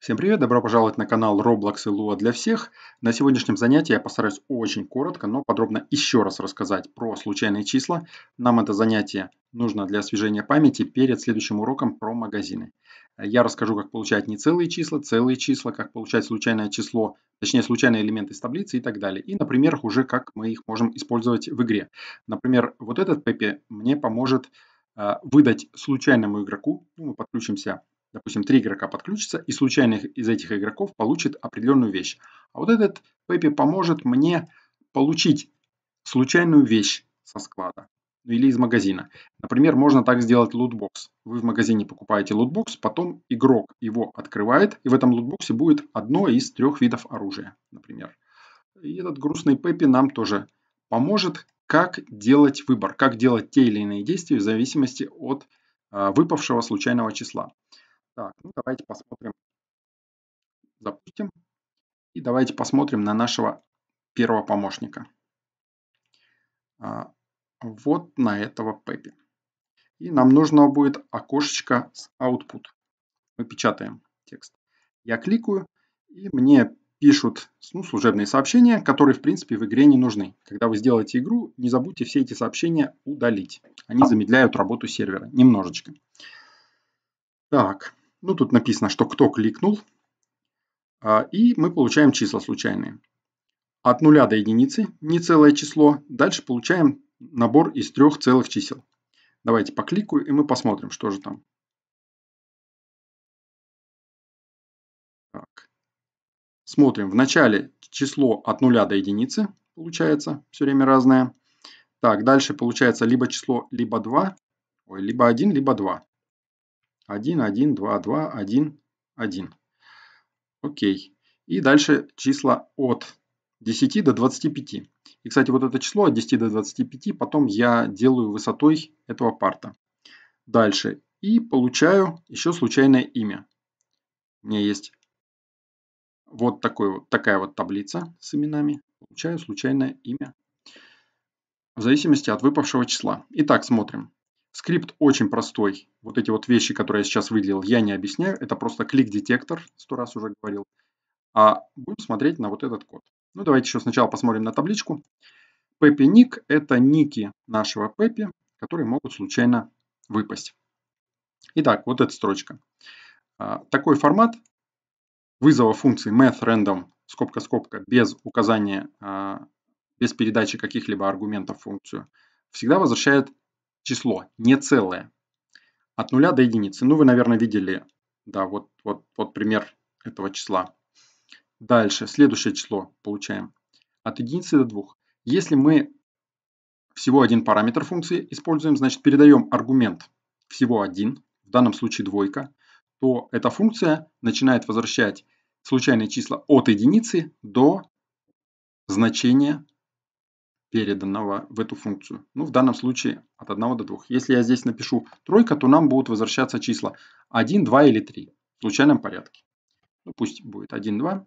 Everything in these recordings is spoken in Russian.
Всем привет, добро пожаловать на канал Roblox и Lua для всех. На сегодняшнем занятии я постараюсь очень коротко, но подробно еще раз рассказать про случайные числа. Нам это занятие нужно для освежения памяти перед следующим уроком про магазины. Я расскажу, как получать не целые числа, целые числа, как получать случайное число, точнее случайные элементы из таблицы и так далее. И на примерах уже, как мы их можем использовать в игре. Например, вот этот Пеппи мне поможет а, выдать случайному игроку, ну, мы подключимся допустим, три игрока подключатся, и случайно из этих игроков получит определенную вещь. А вот этот Пеппи поможет мне получить случайную вещь со склада ну, или из магазина. Например, можно так сделать лутбокс. Вы в магазине покупаете лутбокс, потом игрок его открывает, и в этом лутбоксе будет одно из трех видов оружия, например. И этот грустный Пеппи нам тоже поможет, как делать выбор, как делать те или иные действия в зависимости от а, выпавшего случайного числа. Так, ну давайте посмотрим. Запустим. И давайте посмотрим на нашего первого помощника. А, вот на этого Пеппи. И нам нужно будет окошечко с output. Мы печатаем текст. Я кликаю, и мне пишут ну, служебные сообщения, которые, в принципе, в игре не нужны. Когда вы сделаете игру, не забудьте все эти сообщения удалить. Они замедляют работу сервера немножечко. Так, ну, тут написано, что кто кликнул. А, и мы получаем числа случайные. От нуля до единицы целое число. Дальше получаем набор из трех целых чисел. Давайте покликаю, и мы посмотрим, что же там. Так. Смотрим. В начале число от нуля до единицы получается. Все время разное. Так, дальше получается либо число, либо 2. Ой, либо 1, либо 2. 1, 1, 2, 2, 1, 1. Окей. И дальше числа от 10 до 25. И, кстати, вот это число от 10 до 25 потом я делаю высотой этого парта. Дальше. И получаю еще случайное имя. У меня есть вот, такой, вот такая вот таблица с именами. Получаю случайное имя в зависимости от выпавшего числа. Итак, смотрим. Скрипт очень простой. Вот эти вот вещи, которые я сейчас выделил, я не объясняю. Это просто клик-детектор, сто раз уже говорил. А будем смотреть на вот этот код. Ну, давайте еще сначала посмотрим на табличку. Pepe Nick – это ники нашего Pepe, которые могут случайно выпасть. Итак, вот эта строчка. А, такой формат вызова функции math_random скобка-скобка без указания, а, без передачи каких-либо аргументов функцию, всегда возвращает число, не целое. От нуля до единицы. Ну, вы, наверное, видели, да, вот, вот, вот пример этого числа. Дальше, следующее число получаем. От единицы до двух. Если мы всего один параметр функции используем, значит передаем аргумент всего один, в данном случае двойка, то эта функция начинает возвращать случайные числа от единицы до значения переданного в эту функцию. Ну, в данном случае от 1 до 2. Если я здесь напишу тройка, то нам будут возвращаться числа 1, 2 или 3 в случайном порядке. Ну, пусть будет 1, 2.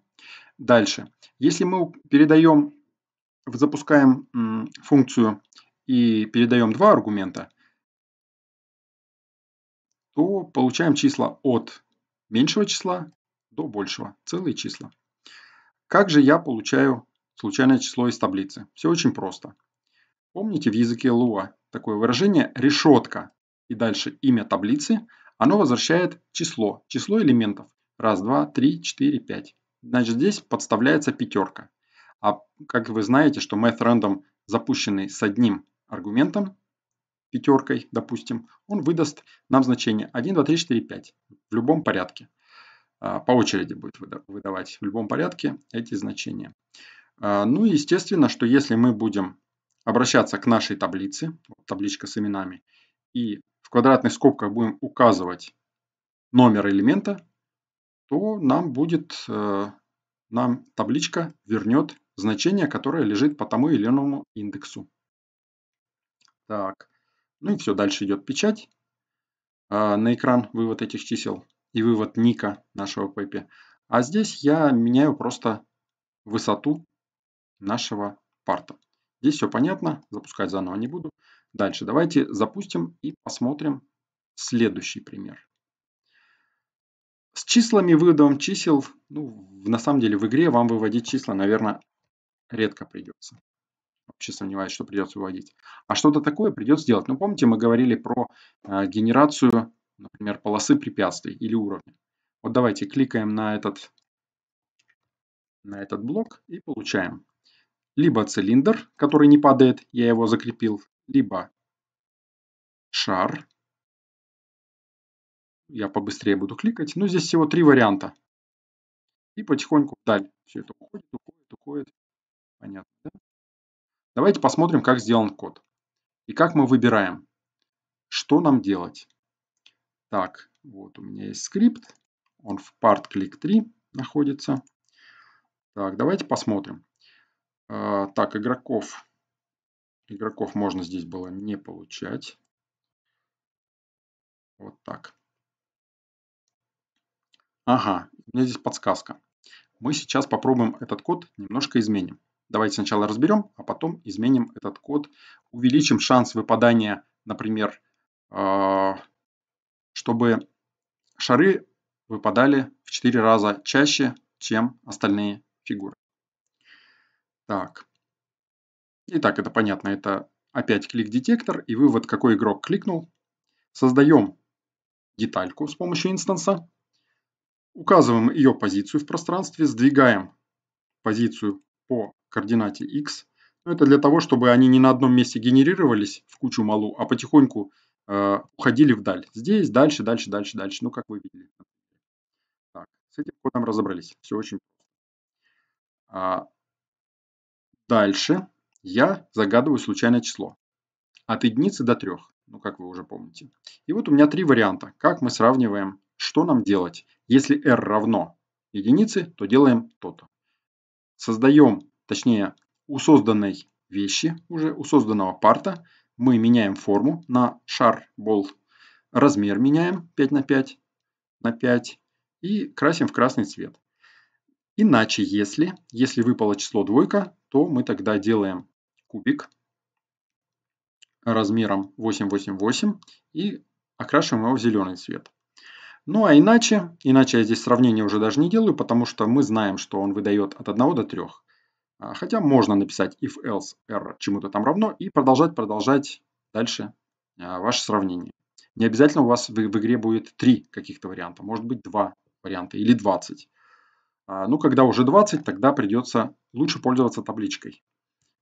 Дальше. Если мы передаем, запускаем функцию и передаем два аргумента, то получаем числа от меньшего числа до большего, целые числа. Как же я получаю случайное число из таблицы. Все очень просто. Помните в языке Луа такое выражение «решетка» и дальше имя таблицы, оно возвращает число, число элементов. Раз, два, три, четыре, пять. Значит, здесь подставляется пятерка. А как вы знаете, что math.random запущенный с одним аргументом, пятеркой, допустим, он выдаст нам значение 1, 2, 3, 4, 5 в любом порядке. А, по очереди будет выдавать в любом порядке эти значения. А, ну и естественно, что если мы будем обращаться к нашей таблице, табличка с именами, и в квадратных скобках будем указывать номер элемента, то нам будет, э, нам табличка вернет значение, которое лежит по тому или иному индексу. Так, ну и все, дальше идет печать а, на экран, вывод этих чисел и вывод ника нашего PP. А здесь я меняю просто высоту нашего парта. Здесь все понятно, запускать заново не буду. Дальше давайте запустим и посмотрим следующий пример. С числами, выводом чисел, ну, на самом деле в игре вам выводить числа, наверное, редко придется. Вообще сомневаюсь, что придется выводить. А что-то такое придется делать. Ну, помните, мы говорили про э, генерацию, например, полосы препятствий или уровня. Вот давайте кликаем на этот, на этот блок и получаем либо цилиндр, который не падает, я его закрепил, либо шар. Я побыстрее буду кликать, но ну, здесь всего три варианта. И потихоньку вдаль все это уходит, уходит, уходит. Понятно, да? Давайте посмотрим, как сделан код. И как мы выбираем, что нам делать. Так, вот у меня есть скрипт. Он в part click 3 находится. Так, давайте посмотрим. А, так, игроков. Игроков можно здесь было не получать. Вот так. Ага, у меня здесь подсказка. Мы сейчас попробуем этот код немножко изменим. Давайте сначала разберем, а потом изменим этот код. Увеличим шанс выпадания, например, а, чтобы шары выпадали в 4 раза чаще, чем остальные фигуры. Так. Итак, это понятно, это опять клик-детектор и вывод, какой игрок кликнул. Создаем детальку с помощью инстанса. Указываем ее позицию в пространстве, сдвигаем позицию по координате x. Но это для того, чтобы они не на одном месте генерировались в кучу малу, а потихоньку э, уходили вдаль. Здесь, дальше, дальше, дальше, дальше. Ну, как вы видели. Так, с этим кодом разобрались. Все очень просто. А, Дальше я загадываю случайное число. От единицы до трех, ну как вы уже помните. И вот у меня три варианта, как мы сравниваем, что нам делать. Если r равно единице, то делаем то-то. Создаем, точнее, у созданной вещи, уже у созданного парта, мы меняем форму на шар, болт, размер меняем 5 на 5 на 5 и красим в красный цвет. Иначе, если, если выпало число двойка, то мы тогда делаем кубик размером 888 и окрашиваем его в зеленый цвет. Ну а иначе, иначе я здесь сравнение уже даже не делаю, потому что мы знаем, что он выдает от 1 до 3. А, хотя можно написать if else r чему-то там равно и продолжать, продолжать дальше а, ваше сравнение. Не обязательно у вас в игре будет 3 каких-то варианта, может быть 2 варианта или 20. А, ну, когда уже 20, тогда придется лучше пользоваться табличкой,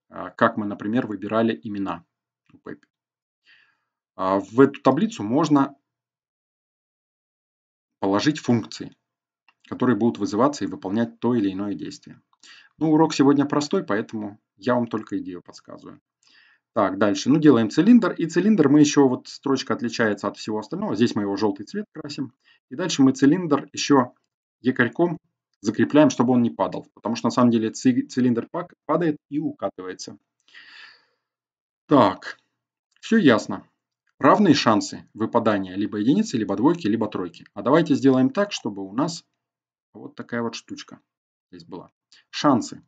а, как мы, например, выбирали имена у Пеппи. А, в эту таблицу можно положить функции, которые будут вызываться и выполнять то или иное действие. Ну, урок сегодня простой, поэтому я вам только идею подсказываю. Так, дальше. Ну, делаем цилиндр. И цилиндр мы еще, вот строчка отличается от всего остального. Здесь мы его желтый цвет красим. И дальше мы цилиндр еще якорьком закрепляем, чтобы он не падал. Потому что на самом деле цилиндр падает и укатывается. Так, все ясно. Равные шансы выпадания либо единицы, либо двойки, либо тройки. А давайте сделаем так, чтобы у нас вот такая вот штучка здесь была. Шансы.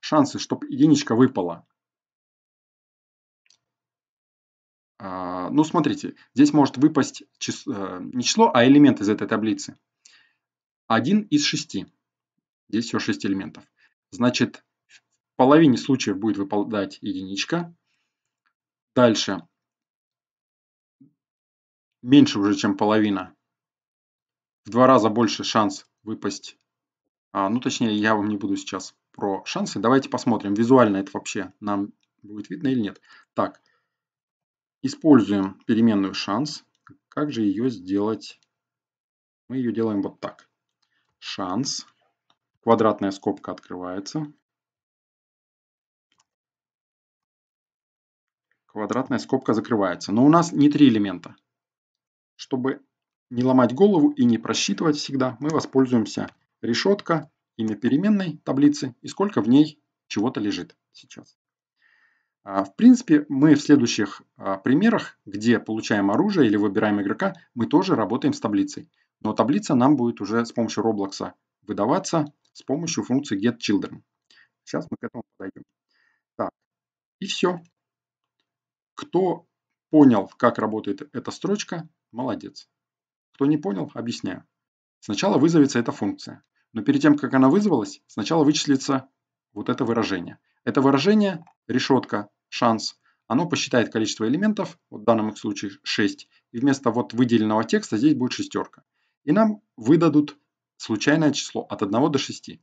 Шансы, чтобы единичка выпала. А, ну, смотрите, здесь может выпасть число, э, не число, а элемент из этой таблицы. 1 из 6. Здесь все 6 элементов. Значит, в половине случаев будет выпадать единичка. Дальше. Меньше уже, чем половина. В два раза больше шанс выпасть. А, ну, точнее, я вам не буду сейчас про шансы. Давайте посмотрим, визуально это вообще нам будет видно или нет. Так, используем переменную шанс. Как же ее сделать? Мы ее делаем вот так. Шанс. Шанс квадратная скобка открывается, квадратная скобка закрывается. Но у нас не три элемента. Чтобы не ломать голову и не просчитывать всегда, мы воспользуемся решетка, имя переменной таблицы и сколько в ней чего-то лежит сейчас. А, в принципе, мы в следующих а, примерах, где получаем оружие или выбираем игрока, мы тоже работаем с таблицей. Но таблица нам будет уже с помощью Roblox выдаваться с помощью функции getChildren. Сейчас мы к этому подойдем. Так, и все. Кто понял, как работает эта строчка, молодец. Кто не понял, объясняю. Сначала вызовется эта функция. Но перед тем, как она вызвалась, сначала вычислится вот это выражение. Это выражение, решетка, шанс, оно посчитает количество элементов, вот в данном случае 6, и вместо вот выделенного текста здесь будет шестерка. И нам выдадут случайное число от 1 до 6.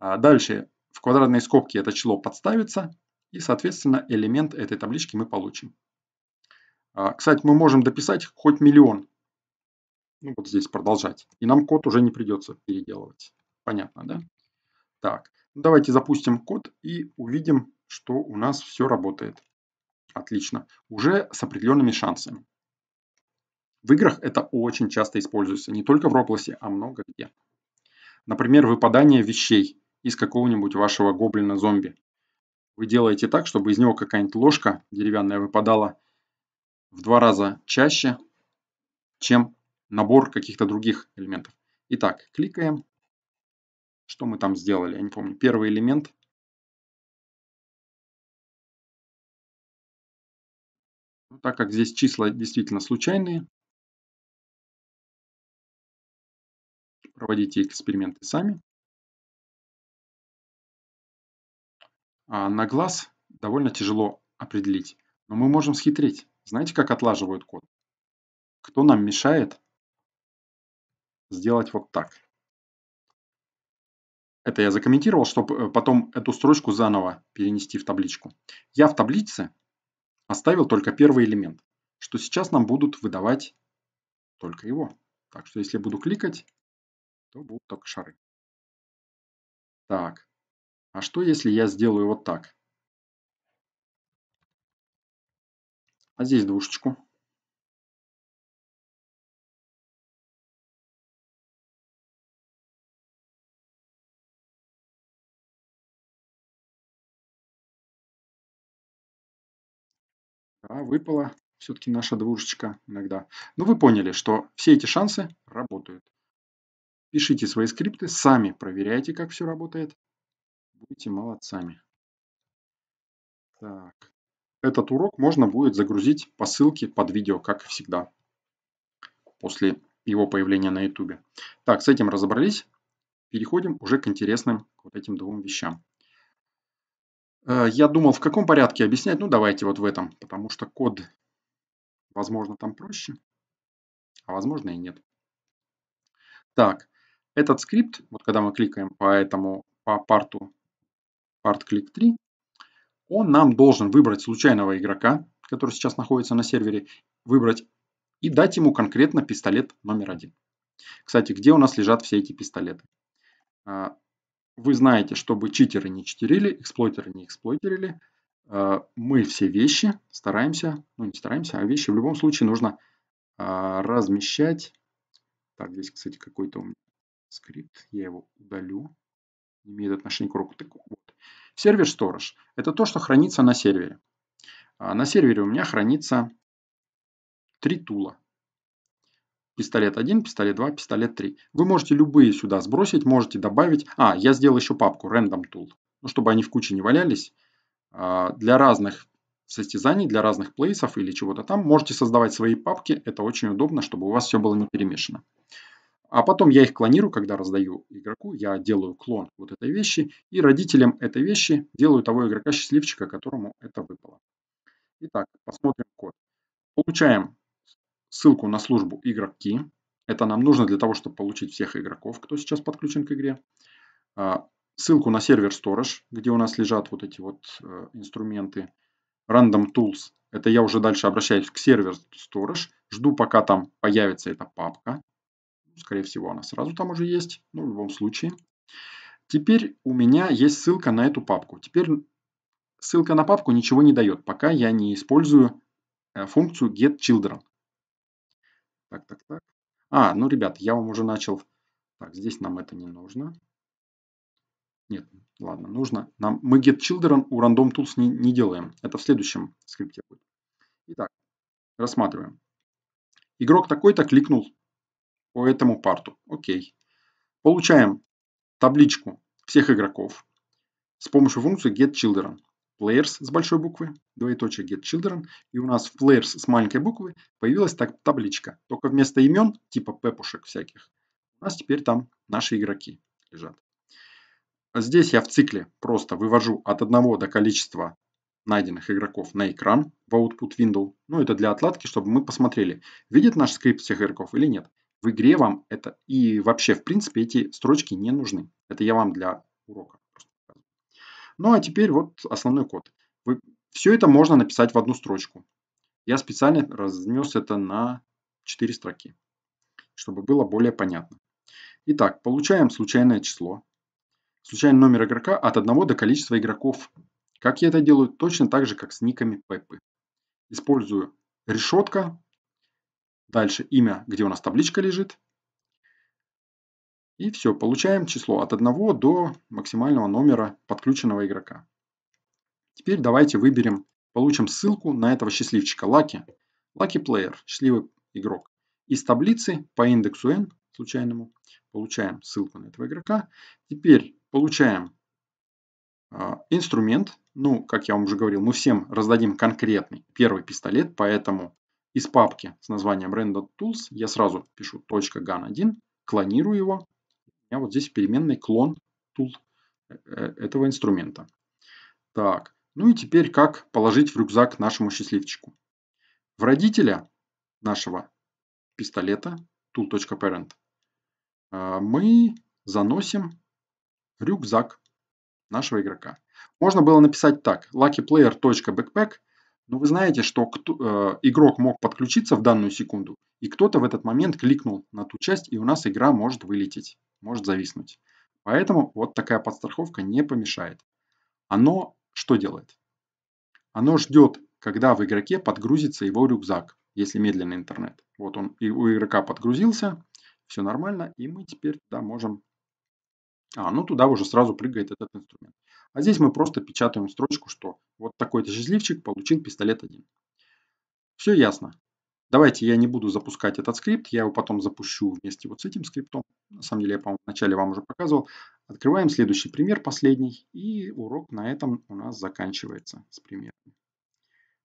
А дальше в квадратные скобки это число подставится, и, соответственно, элемент этой таблички мы получим. А, кстати, мы можем дописать хоть миллион. Ну, вот здесь продолжать. И нам код уже не придется переделывать. Понятно, да? Так, ну, давайте запустим код и увидим, что у нас все работает. Отлично. Уже с определенными шансами. В играх это очень часто используется, не только в Роблосе, а много где. Например, выпадание вещей из какого-нибудь вашего гоблина-зомби. Вы делаете так, чтобы из него какая-нибудь ложка деревянная выпадала в два раза чаще, чем набор каких-то других элементов. Итак, кликаем. Что мы там сделали? Я не помню. Первый элемент. Ну, так как здесь числа действительно случайные, проводите эксперименты сами. А, на глаз довольно тяжело определить, но мы можем схитрить. Знаете, как отлаживают код? Кто нам мешает сделать вот так? Это я закомментировал, чтобы э, потом эту строчку заново перенести в табличку. Я в таблице оставил только первый элемент, что сейчас нам будут выдавать только его. Так что если буду кликать, то будут только шары. Так, а что если я сделаю вот так? А здесь двушечку. Да, выпала все-таки наша двушечка иногда. Но ну, вы поняли, что все эти шансы работают. Пишите свои скрипты, сами проверяйте, как все работает. будьте молодцами. Так. Этот урок можно будет загрузить по ссылке под видео, как всегда, после его появления на YouTube. Так, с этим разобрались. Переходим уже к интересным вот этим двум вещам. Э, я думал, в каком порядке объяснять. Ну, давайте вот в этом, потому что код, возможно, там проще, а возможно и нет. Так, этот скрипт, вот когда мы кликаем по этому, по парту, part click 3, он нам должен выбрать случайного игрока, который сейчас находится на сервере, выбрать и дать ему конкретно пистолет номер один. Кстати, где у нас лежат все эти пистолеты? А, вы знаете, чтобы читеры не читерили, эксплойтеры не эксплойтерили, а, мы все вещи стараемся, ну не стараемся, а вещи в любом случае нужно а, размещать. Так, здесь, кстати, какой-то у меня скрипт, я его удалю, не имеет отношения к руку Вот. Сервер сторож – это то, что хранится на сервере. А на сервере у меня хранится три тула. Пистолет 1, пистолет 2, пистолет 3. Вы можете любые сюда сбросить, можете добавить. А, я сделал еще папку Random Tool, ну, чтобы они в куче не валялись. А, для разных состязаний, для разных плейсов или чего-то там можете создавать свои папки. Это очень удобно, чтобы у вас все было не перемешано. А потом я их клонирую, когда раздаю игроку, я делаю клон вот этой вещи, и родителям этой вещи делаю того игрока-счастливчика, которому это выпало. Итак, посмотрим код. Получаем ссылку на службу игроки. Это нам нужно для того, чтобы получить всех игроков, кто сейчас подключен к игре. А, ссылку на сервер Storage, где у нас лежат вот эти вот э, инструменты. Random Tools. Это я уже дальше обращаюсь к сервер Storage. Жду, пока там появится эта папка. Скорее всего, она сразу там уже есть, Ну в любом случае. Теперь у меня есть ссылка на эту папку. Теперь ссылка на папку ничего не дает, пока я не использую э, функцию getChildren. Так, так, так. А, ну, ребят, я вам уже начал... Так, здесь нам это не нужно. Нет, ладно, нужно. Нам, мы getChildren у randomTools не, не делаем. Это в следующем скрипте будет. Итак, рассматриваем. Игрок такой-то кликнул по этому парту. Окей. Получаем табличку всех игроков с помощью функции getChildren. Players с большой буквы, двоеточие getChildren, и у нас в players с маленькой буквы появилась так табличка. Только вместо имен, типа пепушек всяких, у нас теперь там наши игроки лежат. Здесь я в цикле просто вывожу от одного до количества найденных игроков на экран в Output Window. Ну, это для отладки, чтобы мы посмотрели, видит наш скрипт всех игроков или нет. В игре вам это и вообще, в принципе, эти строчки не нужны. Это я вам для урока. Ну а теперь вот основной код. Вы... Все это можно написать в одну строчку. Я специально разнес это на 4 строки, чтобы было более понятно. Итак, получаем случайное число. Случайный номер игрока от 1 до количества игроков. Как я это делаю? Точно так же, как с никами Пеппы. Использую решетка, Дальше имя, где у нас табличка лежит. И все, получаем число от 1 до максимального номера подключенного игрока. Теперь давайте выберем, получим ссылку на этого счастливчика Лаки. Лаки Player, счастливый игрок. Из таблицы по индексу N, случайному, получаем ссылку на этого игрока. Теперь получаем э, инструмент. Ну, как я вам уже говорил, мы всем раздадим конкретный первый пистолет, поэтому из папки с названием render.tools я сразу пишу .gun1, клонирую его. У меня вот здесь переменный клон tool э, э, этого инструмента. Так, ну и теперь как положить в рюкзак нашему счастливчику. В родителя нашего пистолета tool.parent э, мы заносим рюкзак нашего игрока. Можно было написать так luckyplayer.backpack но ну, вы знаете, что кто, э, игрок мог подключиться в данную секунду, и кто-то в этот момент кликнул на ту часть, и у нас игра может вылететь, может зависнуть. Поэтому вот такая подстраховка не помешает. Оно что делает? Оно ждет, когда в игроке подгрузится его рюкзак, если медленный интернет. Вот он и у игрока подгрузился, все нормально, и мы теперь туда можем... А, ну туда уже сразу прыгает этот инструмент. А здесь мы просто печатаем строчку, что вот такой-то счастливчик получил пистолет 1. Все ясно. Давайте я не буду запускать этот скрипт, я его потом запущу вместе вот с этим скриптом. На самом деле я, по-моему, вначале вам уже показывал. Открываем следующий пример, последний. И урок на этом у нас заканчивается с примером.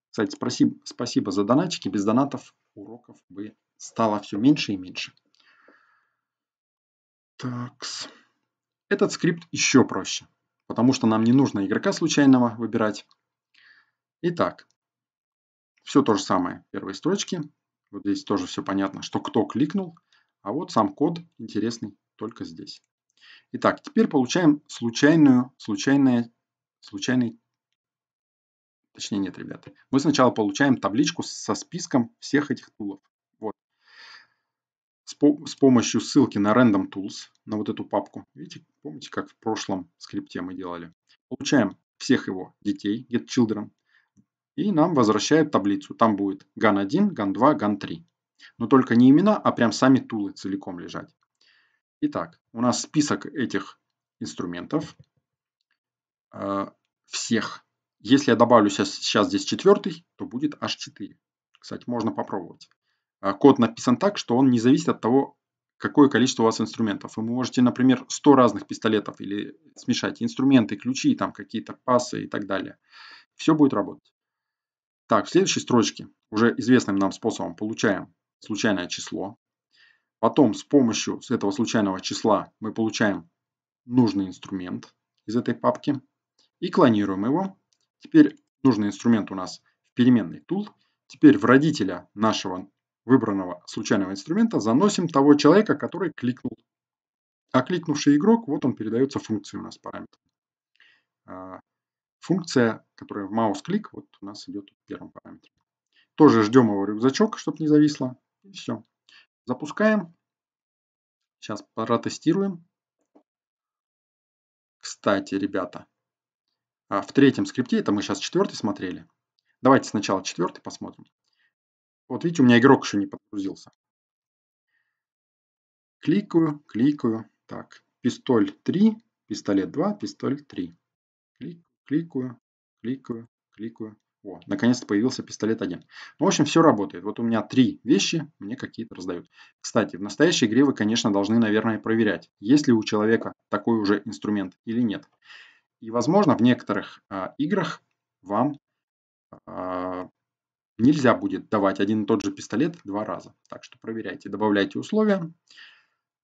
Кстати, спасибо, спасибо за донатчики. Без донатов уроков бы стало все меньше и меньше. Так, -с. этот скрипт еще проще потому что нам не нужно игрока случайного выбирать. Итак, все то же самое. Первые строчки. Вот здесь тоже все понятно, что кто кликнул. А вот сам код интересный только здесь. Итак, теперь получаем случайную, случайное, случайный, точнее нет, ребята. Мы сначала получаем табличку со списком всех этих тулов с, помощью ссылки на Random Tools, на вот эту папку. Видите, помните, как в прошлом скрипте мы делали. Получаем всех его детей, get children, и нам возвращает таблицу. Там будет GAN1, GAN2, GAN3. Но только не имена, а прям сами тулы целиком лежать. Итак, у нас список этих инструментов. Э, всех. Если я добавлю сейчас, здесь четвертый, то будет h 4. Кстати, можно попробовать. А, код написан так, что он не зависит от того, какое количество у вас инструментов. Вы можете, например, 100 разных пистолетов или смешать инструменты, ключи, там какие-то пасы и так далее. Все будет работать. Так, в следующей строчке уже известным нам способом получаем случайное число. Потом с помощью этого случайного числа мы получаем нужный инструмент из этой папки и клонируем его. Теперь нужный инструмент у нас в переменной tool. Теперь в родителя нашего выбранного случайного инструмента заносим того человека, который кликнул. А кликнувший игрок, вот он передается функции у нас параметр. А, функция, которая в Маус клик, вот у нас идет в первом параметре. Тоже ждем его рюкзачок, чтобы не зависло. И все. Запускаем. Сейчас протестируем. Кстати, ребята, а в третьем скрипте, это мы сейчас четвертый смотрели. Давайте сначала четвертый посмотрим. Вот видите, у меня игрок еще не подгрузился. Кликаю, кликаю. Так, пистоль 3, пистолет 2, пистоль 3. Клик, кликаю, кликаю, кликаю. О, наконец-то появился пистолет 1. Ну, в общем, все работает. Вот у меня три вещи мне какие-то раздают. Кстати, в настоящей игре вы, конечно, должны, наверное, проверять, есть ли у человека такой уже инструмент или нет. И, возможно, в некоторых э, играх вам а, нельзя будет давать один и тот же пистолет два раза. Так что проверяйте, добавляйте условия.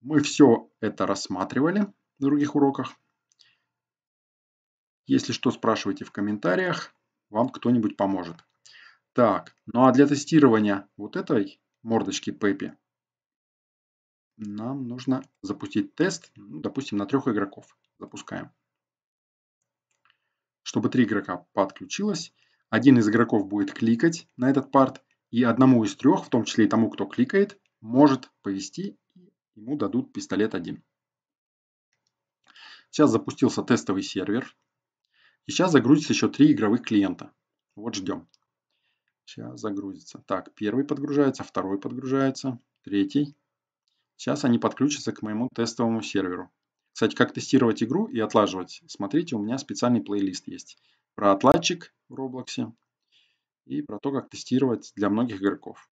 Мы все это рассматривали в других уроках. Если что, спрашивайте в комментариях, вам кто-нибудь поможет. Так, ну а для тестирования вот этой мордочки Пеппи нам нужно запустить тест, ну, допустим, на трех игроков. Запускаем. Чтобы три игрока подключилось один из игроков будет кликать на этот парт, и одному из трех, в том числе и тому, кто кликает, может повести, и ему дадут пистолет один. Сейчас запустился тестовый сервер. И сейчас загрузится еще три игровых клиента. Вот ждем. Сейчас загрузится. Так, первый подгружается, второй подгружается, третий. Сейчас они подключатся к моему тестовому серверу. Кстати, как тестировать игру и отлаживать, смотрите, у меня специальный плейлист есть про отладчик в Роблоксе и про то, как тестировать для многих игроков.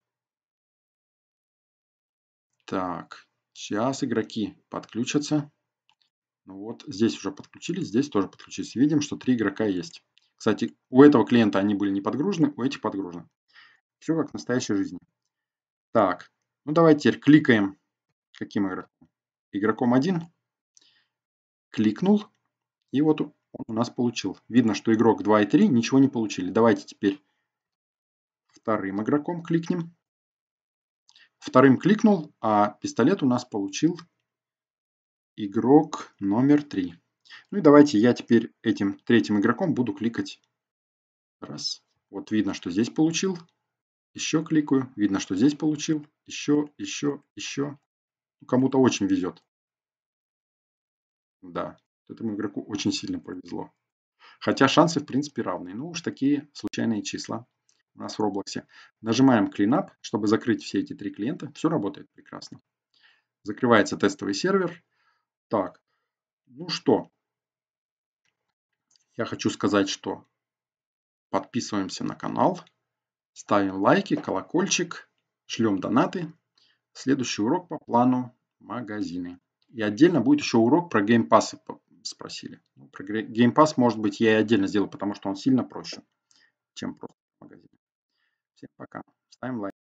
Так, сейчас игроки подключатся. Ну вот, здесь уже подключились, здесь тоже подключились. Видим, что три игрока есть. Кстати, у этого клиента они были не подгружены, у этих подгружены. Все как в настоящей жизни. Так, ну давайте теперь кликаем. Каким игроком? Игроком 1. Кликнул. И вот он у нас получил. Видно, что игрок 2 и 3 ничего не получили. Давайте теперь вторым игроком кликнем. Вторым кликнул, а пистолет у нас получил игрок номер 3. Ну и давайте я теперь этим третьим игроком буду кликать раз. Вот видно, что здесь получил. Еще кликаю. Видно, что здесь получил. Еще, еще, еще. Ну, кому-то очень везет. Да то этому игроку очень сильно повезло. Хотя шансы в принципе равны. Ну уж такие случайные числа у нас в Роблоксе. Нажимаем Cleanup, чтобы закрыть все эти три клиента. Все работает прекрасно. Закрывается тестовый сервер. Так, ну что. Я хочу сказать, что подписываемся на канал, ставим лайки, колокольчик, шлем донаты. Следующий урок по плану магазины. И отдельно будет еще урок про геймпасы спросили. Ну, про Game Pass, может быть, я и отдельно сделаю, потому что он сильно проще, чем просто в магазине. Всем пока. Ставим лайк.